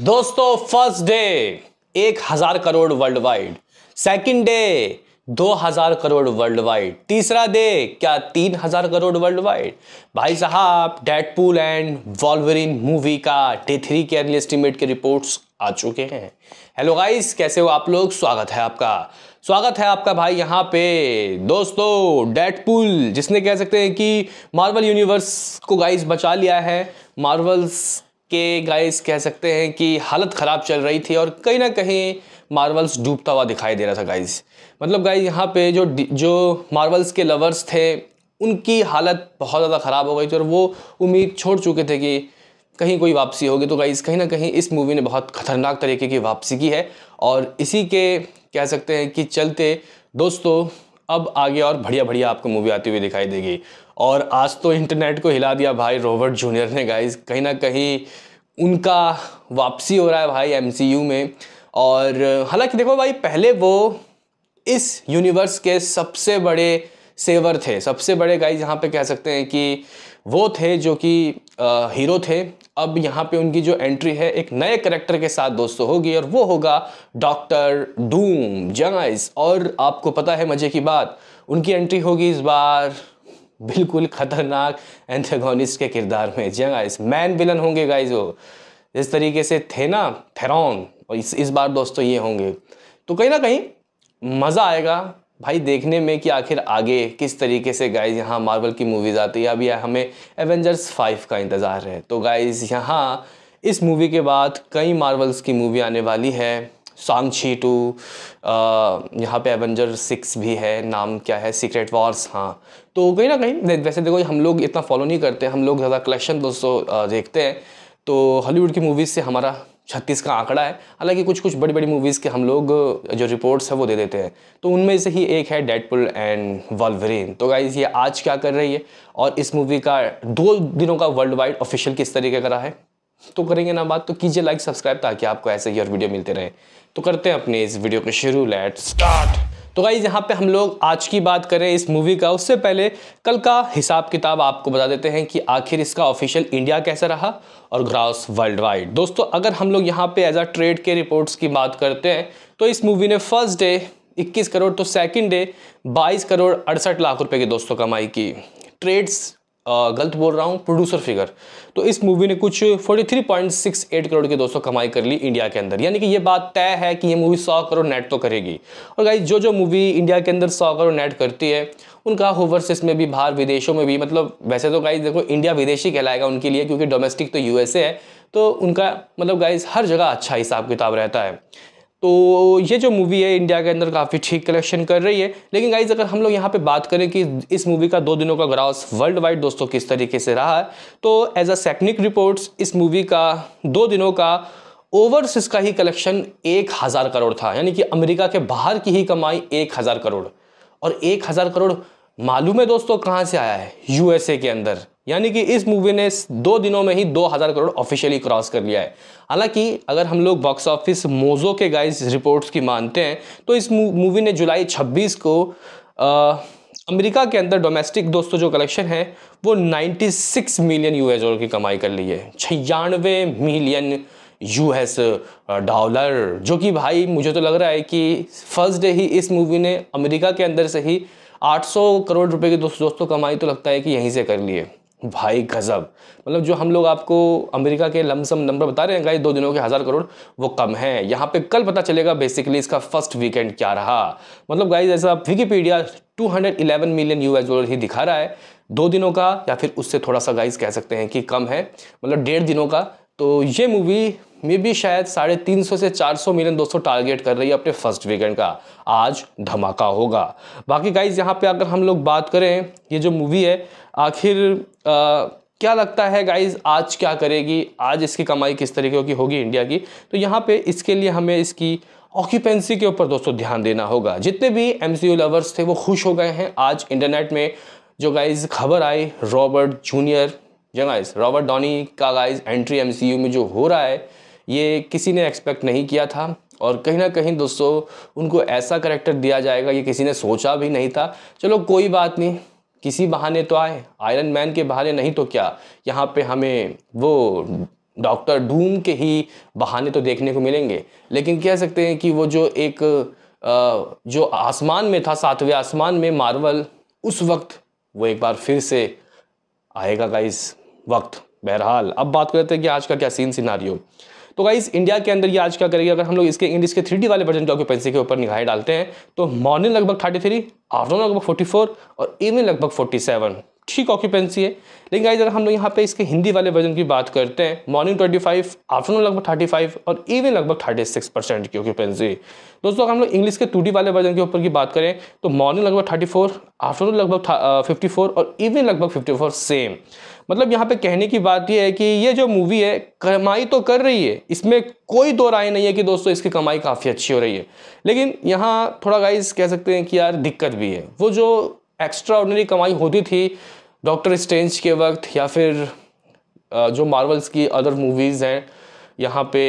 दोस्तों first day एक हजार crore world wide second day दो हजार करोड़ वर्ल्ड वाइड तीसरा डे क्या तीन हजार करोड़ वर्ल्ड वाइड भाई साहब डेडपूल एंड वॉल्वरिन मूवी का डे थ्री के अर्ली एस्टिमेट के रिपोर्ट्स आ चुके हैं हेलो गाइस कैसे हो आप लोग स्वागत है आपका स्वागत है आपका भाई यहाँ पे दोस्तों डेडपूल जिसने कह सकते हैं कि मार्वल यूनिवर्स को गाइस बचा लिया है मार्वल्स के गाइस कह सकते हैं कि हालत ख़राब चल रही थी और कहीं ना कहीं मार्वल्स डूबता हुआ दिखाई दे रहा था गाइस मतलब गाइस यहाँ पे जो जो मार्वल्स के लवर्स थे उनकी हालत बहुत ज़्यादा ख़राब हो गई थी और वो उम्मीद छोड़ चुके थे कि कहीं कोई वापसी होगी तो गाइस कहीं ना कहीं इस मूवी ने बहुत ख़तरनाक तरीके की वापसी की है और इसी के कह सकते हैं कि चलते दोस्तों अब आगे और बढ़िया बढ़िया आपको मूवी आती हुई दिखाई देगी और आज तो इंटरनेट को हिला दिया भाई रॉबर्ट जूनियर ने गाइज कहीं ना कहीं उनका वापसी हो रहा है भाई एम में और हालांकि देखो भाई पहले वो इस यूनिवर्स के सबसे बड़े सेवर थे सबसे बड़े गाइज यहाँ पे कह सकते हैं कि वो थे जो कि हीरो थे अब यहाँ पे उनकी जो एंट्री है एक नए करेक्टर के साथ दोस्तों होगी और वो होगा डॉक्टर डूम जंगाइस और आपको पता है मज़े की बात उनकी एंट्री होगी इस बार बिल्कुल ख़तरनाक एंथेगोनिस्ट के किरदार में जंगाइस मैन विलन होंगे गाइज वो जिस तरीके से थे ना थेरॉन और इस इस बार दोस्तों ये होंगे तो कहीं ना कहीं मज़ा आएगा भाई देखने में कि आखिर आगे किस तरीके से गाइज यहाँ मार्वल की मूवीज़ आती है अभी हमें एवेंजर्स फाइव का इंतज़ार है तो गाइज यहाँ इस मूवी के बाद कई मार्वल्स की मूवी आने वाली है सांग छी टू यहाँ पे एवेंजर सिक्स भी है नाम क्या है सीक्रेट वॉर्स हाँ तो कहीं ना कहीं वैसे देखो हम लोग इतना फॉलो नहीं करते हम लोग ज़्यादा कलेक्शन दोस्तों देखते हैं तो हॉलीवुड की मूवीज़ से हमारा छत्तीस का आंकड़ा है हालांकि कुछ कुछ बड़ी बड़ी मूवीज़ के हम लोग जो रिपोर्ट्स है वो दे देते हैं तो उनमें से ही एक है डेडपुल एंड वॉल्वरीन तो गाइज ये आज क्या कर रही है और इस मूवी का दो दिनों का वर्ल्ड वाइड ऑफिशियल किस तरीके का रहा है तो करेंगे ना बात तो कीजिए लाइक सब्सक्राइब ताकि आपको ऐसे ही और वीडियो मिलते रहे तो करते हैं अपने इस वीडियो को शुरू लेट स्टार्ट तो गाई यहाँ पे हम लोग आज की बात करें इस मूवी का उससे पहले कल का हिसाब किताब आपको बता देते हैं कि आखिर इसका ऑफिशियल इंडिया कैसा रहा और ग्रास वर्ल्ड वाइड दोस्तों अगर हम लोग यहाँ पे एज आ ट्रेड के रिपोर्ट्स की बात करते हैं तो इस मूवी ने फर्स्ट डे 21 करोड़ तो सेकंड डे 22 करोड़ अड़सठ लाख रुपए की दोस्तों कमाई की ट्रेड्स गलत बोल रहा हूँ प्रोड्यूसर फिगर तो इस मूवी ने कुछ 43.68 करोड़ की दोस्तों कमाई कर ली इंडिया के अंदर यानी कि ये बात तय है कि ये मूवी 100 करोड़ नेट तो करेगी और गाइज जो जो मूवी इंडिया के अंदर 100 करोड़ नेट करती है उनका ओवरसीज में भी बाहर विदेशों में भी मतलब वैसे तो गाइज देखो इंडिया विदेशी कहलाएगा उनके लिए क्योंकि डोमेस्टिक तो यूएसए है तो उनका मतलब गाइज हर जगह अच्छा हिसाब किताब रहता है तो ये जो मूवी है इंडिया के अंदर काफ़ी ठीक कलेक्शन कर रही है लेकिन गाइज अगर हम लोग यहाँ पे बात करें कि इस मूवी का दो दिनों का ग्रास वर्ल्ड वाइड दोस्तों किस तरीके से रहा है तो एज अ सेक्निक रिपोर्ट्स इस मूवी का दो दिनों का ओवरसिस का ही कलेक्शन एक हज़ार करोड़ था यानी कि अमेरिका के बाहर की ही कमाई एक हज़ार करोड़ और एक हज़ार करोड़ मालूम है दोस्तों कहाँ से आया है यू के अंदर यानी कि इस मूवी ने दो दिनों में ही 2000 करोड़ ऑफिशियली क्रॉस कर लिया है हालांकि अगर हम लोग बॉक्स ऑफिस मोजो के गाइस रिपोर्ट्स की मानते हैं तो इस मूवी ने जुलाई 26 को आ, अमेरिका के अंदर डोमेस्टिक दोस्तों जो कलेक्शन है वो 96 मिलियन यूएस डॉलर की कमाई कर ली है छियानवे मिलियन यूएस डॉलर जो कि भाई मुझे तो लग रहा है कि फर्स्ट डे ही इस मूवी ने अमेरिका के अंदर से ही 800 करोड़ रुपए की दोस्तों दोस्तों कमाई तो लगता है कि यहीं से कर लिए भाई गज़ब मतलब जो हम लोग आपको अमेरिका के लमसम नंबर बता रहे हैं गाइस दो दिनों के हज़ार करोड़ वो कम है यहाँ पे कल पता चलेगा बेसिकली इसका फर्स्ट वीकेंड क्या रहा मतलब गाइस ऐसा विकीपीडिया 211 मिलियन यूएस डॉलर ही दिखा रहा है दो दिनों का या फिर उससे थोड़ा सा गाइस कह सकते हैं कि कम है मतलब डेढ़ दिनों का तो ये मूवी मे भी शायद साढ़े तीन सौ से चार सौ मिलियन दोस्तों टारगेट कर रही है अपने फर्स्ट वीकेंड का आज धमाका होगा बाकी गाइज यहाँ पे अगर हम लोग बात करें ये जो मूवी है आखिर क्या लगता है गाइज आज क्या करेगी आज इसकी कमाई किस तरीके की होगी इंडिया की तो यहाँ पे इसके लिए हमें इसकी ऑक्यूपेंसी के ऊपर दोस्तों ध्यान देना होगा जितने भी एम लवर्स थे वो खुश हो गए हैं आज इंटरनेट में जो गाइज खबर आई रॉबर्ट जूनियर जंगाइज रॉबर्ट डॉनी का गाइज एंट्री एमसीयू में जो हो रहा है ये किसी ने एक्सपेक्ट नहीं किया था और कहीं ना कहीं दोस्तों उनको ऐसा करेक्टर दिया जाएगा ये किसी ने सोचा भी नहीं था चलो कोई बात नहीं किसी बहाने तो आए आयरन मैन के बहाने नहीं तो क्या यहाँ पे हमें वो डॉक्टर डूम के ही बहाने तो देखने को मिलेंगे लेकिन कह सकते हैं कि वो जो एक जो आसमान में था सातवें आसमान में मार्वल उस वक्त वो एक बार फिर से आएगा का इस वक्त बहरहाल अब बात करते हैं कि आज का क्या सीन सिनारी तो गाइज इंडिया के अंदर ये आज क्या करेगी अगर हम लोग इसके इंग्लिश के थ्री वाले वर्जन की ऑक्यूपेंसी के ऊपर निगाहें डालते हैं तो मॉर्निंग लगभग थर्टी थ्री आफ्टरनून लगभग फोर्टी फोर और इवनिंग लगभग फोर्टी सेवन ठीक ऑक्यूपेंसी है लेकिन गाइज अगर हम लोग यहाँ पे इसके हिंदी वाले वर्जन की बात करते हैं मॉर्निंग 25 आफ्टरनून लगभग 35 और इवन लगभग 36 परसेंट की ऑक्यूपेंसी दोस्तों अगर हम लोग इंग्लिश के टू वाले वर्जन के ऊपर की बात करें तो मॉर्निंग लगभग 34 आफ्टरनून लगभग 54 और इवन लगभग 54 सेम मतलब यहाँ पे कहने की बात यह है कि ये जो मूवी है कमाई तो कर रही है इसमें कोई दो राय नहीं है कि दोस्तों इसकी कमाई काफ़ी अच्छी हो रही है लेकिन यहाँ थोड़ा गाइज़ कह सकते हैं कि यार दिक्कत भी है वो जो एक्स्ट्रा ऑर्डनरी कमाई होती थी डॉक्टर स्टेंज के वक्त या फिर जो मार्वल्स की अदर मूवीज़ हैं यहाँ पे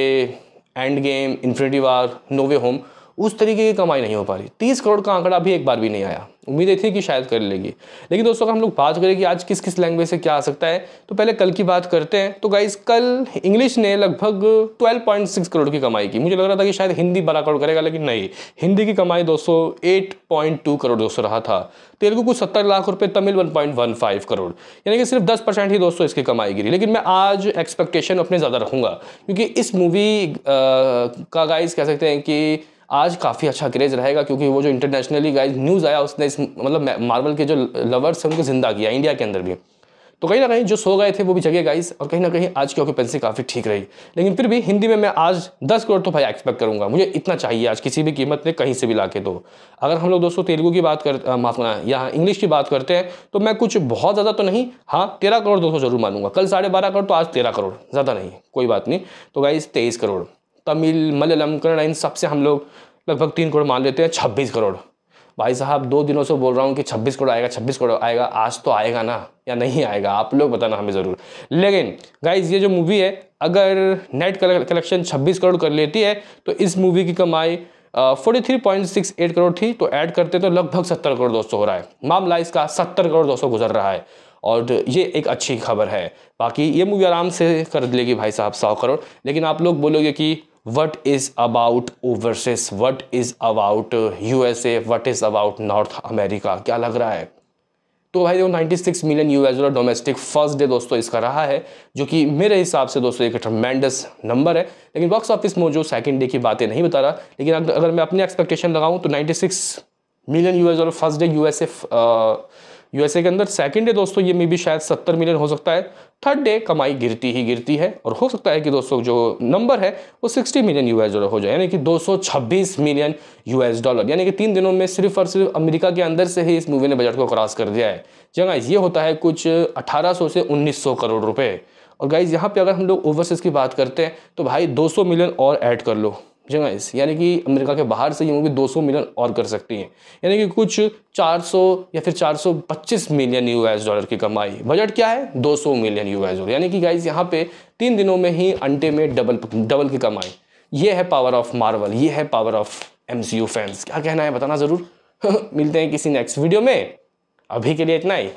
End Game Infinity War No Way Home उस तरीके की कमाई नहीं हो पा रही तीस करोड़ का आंकड़ा अभी एक बार भी नहीं आया उम्मीदें थी कि शायद कर लेगी लेकिन दोस्तों हम लोग बात करें कि आज किस किस लैंग्वेज से क्या आ सकता है तो पहले कल की बात करते हैं तो गाइज कल इंग्लिश ने लगभग 12.6 करोड़ की कमाई की मुझे लग रहा था कि शायद हिंदी बारह करोड़ करेगा लेकिन नहीं हिंदी की कमाई दोस्तों एट करोड़ दोस्तों रहा था तेलुगु को सत्तर लाख रुपये तमिल वन करोड़ यानी कि सिर्फ दस परसेंट ही दोस्तों इसकी कमाई गिरी लेकिन मैं आज एक्सपेक्टेशन अपने ज़्यादा रखूँगा क्योंकि इस मूवी का गाइज कह सकते हैं कि आज काफ़ी अच्छा क्रेज रहेगा क्योंकि वो जो इंटरनेशनली गाइज न्यूज़ आया उसने इस मतलब मार्वल के जो लवर्स हैं उनको ज़िंदा किया इंडिया के अंदर भी तो कहीं ना कहीं जो सो गए थे वो भी जगह गाइस और कहीं ना कहीं आज की ऑक्यूपेंसी काफ़ी ठीक रही लेकिन फिर भी हिंदी में मैं आज 10 करोड़ तो भाई एक्सपेक्ट करूंगा मुझे इतना चाहिए आज किसी भी कीमत में कहीं से भी ला के दो अगर हम लोग दोस्तों तेलुगू की बात कर माफ करना यहाँ इंग्लिश की बात करते हैं तो मैं कुछ बहुत ज़्यादा तो नहीं हाँ तेरह करोड़ दोस्तों जरूर मानूंगा कल साढ़े करोड़ तो आज तेरह करोड़ ज़्यादा नहीं कोई बात नहीं तो गाइज़ तेईस करोड़ तमिल मलयालम कन्नड़ा इन सबसे हम लोग लगभग तीन करोड़ मान लेते हैं छब्बीस करोड़ भाई साहब दो दिनों से बोल रहा हूँ कि छब्बीस करोड़ आएगा छब्बीस करोड़ आएगा आज तो आएगा ना या नहीं आएगा आप लोग बताना हमें ज़रूर लेकिन गाइज ये जो मूवी है अगर नेट कलेक्शन छब्बीस करोड़ कर लेती है तो इस मूवी की कमाई forty three point six eight crore थी तो ऐड करते तो लगभग सत्तर करोड़ दोस्तों हो रहा है मामला इसका सत्तर करोड़ दोस्तों गुजर रहा है और ये एक अच्छी खबर है बाकी ये मूवी आराम से कर लेगी भाई साहब सौ करोड़ लेकिन आप लोग बोलोगे कि what is about overseas what is about U S A what is about North America क्या लग रहा है तो भाई देखो 96 million U dollar domestic first day दोस्तों इसका रहा है जो कि मेरे हिसाब से दोस्तों एक ट्रमेंडस नंबर है लेकिन बॉक्स ऑफिस में जो सेकेंड डे की बातें नहीं बता रहा लेकिन अगर मैं अपनी एक्सपेक्टेशन लगाऊँ तो 96 million S dollar first day U S A USA के अंदर सेकंड डे दोस्तों ये मे भी शायद सत्तर मिलियन हो सकता है थर्ड डे कमाई गिरती ही गिरती है और हो सकता है कि दोस्तों जो नंबर है वो 60 मिलियन यूएस डॉलर हो जाए यानी कि 226 मिलियन यूएस डॉलर यानी कि तीन दिनों में सिर्फ और सिर्फ अमेरिका के अंदर से ही इस मूवी ने बजट को क्रॉस कर दिया है जगह ये होता है कुछ अठारह से उन्नीस करोड़ रुपए और गाइज यहाँ पे अगर हम लोग ओवरसीज की बात करते हैं तो भाई 200 मिलियन और ऐड कर लो जगह इस यानी कि अमेरिका के बाहर से ये मूवी 200 मिलियन और कर सकती है यानी कि कुछ 400 या फिर 425 मिलियन यूएस डॉलर की कमाई बजट क्या है 200 मिलियन यूएस डॉलर यानी कि गाइज यहाँ पे तीन दिनों में ही अंटे में डबल डबल की कमाई ये है पावर ऑफ मार्वल ये है पावर ऑफ एम फैंस क्या कहना है बताना ज़रूर मिलते हैं किसी नेक्स्ट वीडियो में अभी के लिए इतना ही